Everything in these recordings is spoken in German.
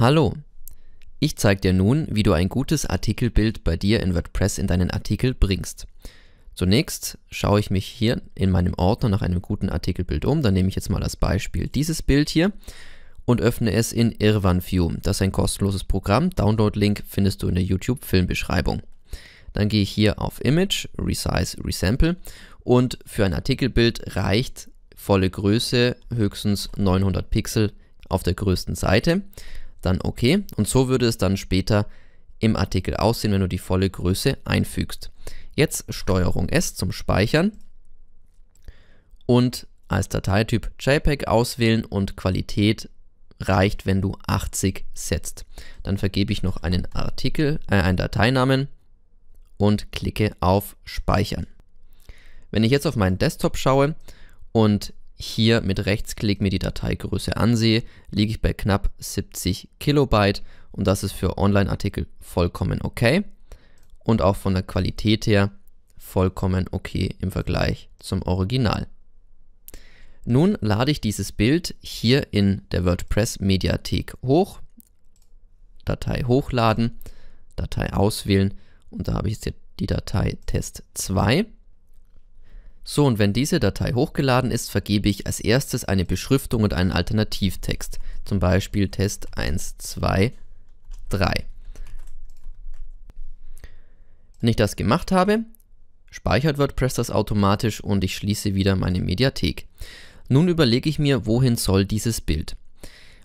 Hallo. Ich zeige dir nun, wie du ein gutes Artikelbild bei dir in WordPress in deinen Artikel bringst. Zunächst schaue ich mich hier in meinem Ordner nach einem guten Artikelbild um. Dann nehme ich jetzt mal als Beispiel dieses Bild hier und öffne es in Irvan View. Das ist ein kostenloses Programm. Download-Link findest du in der YouTube-Filmbeschreibung. Dann gehe ich hier auf Image, Resize, Resample und für ein Artikelbild reicht volle Größe höchstens 900 Pixel auf der größten Seite dann OK. Und so würde es dann später im Artikel aussehen, wenn du die volle Größe einfügst. Jetzt Steuerung S zum Speichern und als Dateityp JPEG auswählen und Qualität reicht, wenn du 80 setzt. Dann vergebe ich noch einen Artikel, äh, einen Dateinamen und klicke auf Speichern. Wenn ich jetzt auf meinen Desktop schaue und hier mit Rechtsklick mir die Dateigröße ansehe, liege ich bei knapp 70 Kilobyte und das ist für Online-Artikel vollkommen okay und auch von der Qualität her vollkommen okay im Vergleich zum Original. Nun lade ich dieses Bild hier in der WordPress-Mediathek hoch, Datei hochladen, Datei auswählen und da habe ich jetzt die Datei Test 2 so, und wenn diese Datei hochgeladen ist, vergebe ich als erstes eine Beschriftung und einen Alternativtext. Zum Beispiel Test 1, 2, 3. Wenn ich das gemacht habe, speichert WordPress das automatisch und ich schließe wieder meine Mediathek. Nun überlege ich mir, wohin soll dieses Bild.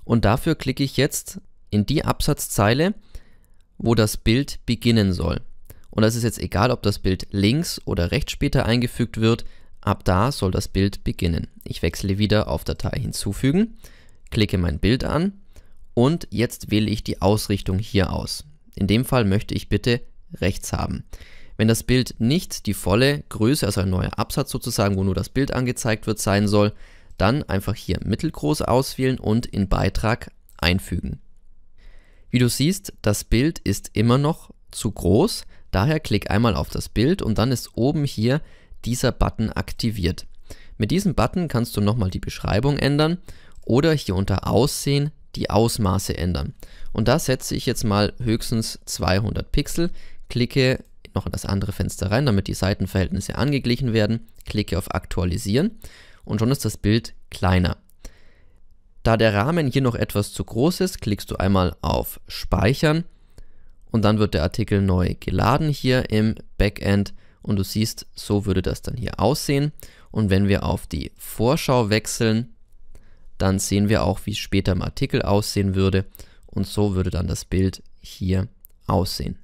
Und dafür klicke ich jetzt in die Absatzzeile, wo das Bild beginnen soll. Und das ist jetzt egal, ob das Bild links oder rechts später eingefügt wird, ab da soll das Bild beginnen. Ich wechsle wieder auf Datei hinzufügen, klicke mein Bild an und jetzt wähle ich die Ausrichtung hier aus. In dem Fall möchte ich bitte rechts haben. Wenn das Bild nicht die volle Größe, also ein neuer Absatz sozusagen, wo nur das Bild angezeigt wird, sein soll, dann einfach hier mittelgroß auswählen und in Beitrag einfügen. Wie du siehst, das Bild ist immer noch zu groß, Daher klick einmal auf das Bild und dann ist oben hier dieser Button aktiviert. Mit diesem Button kannst du nochmal die Beschreibung ändern oder hier unter Aussehen die Ausmaße ändern. Und da setze ich jetzt mal höchstens 200 Pixel, klicke noch in das andere Fenster rein, damit die Seitenverhältnisse angeglichen werden, klicke auf Aktualisieren und schon ist das Bild kleiner. Da der Rahmen hier noch etwas zu groß ist, klickst du einmal auf Speichern und dann wird der Artikel neu geladen hier im Backend und du siehst, so würde das dann hier aussehen und wenn wir auf die Vorschau wechseln, dann sehen wir auch, wie es später im Artikel aussehen würde und so würde dann das Bild hier aussehen.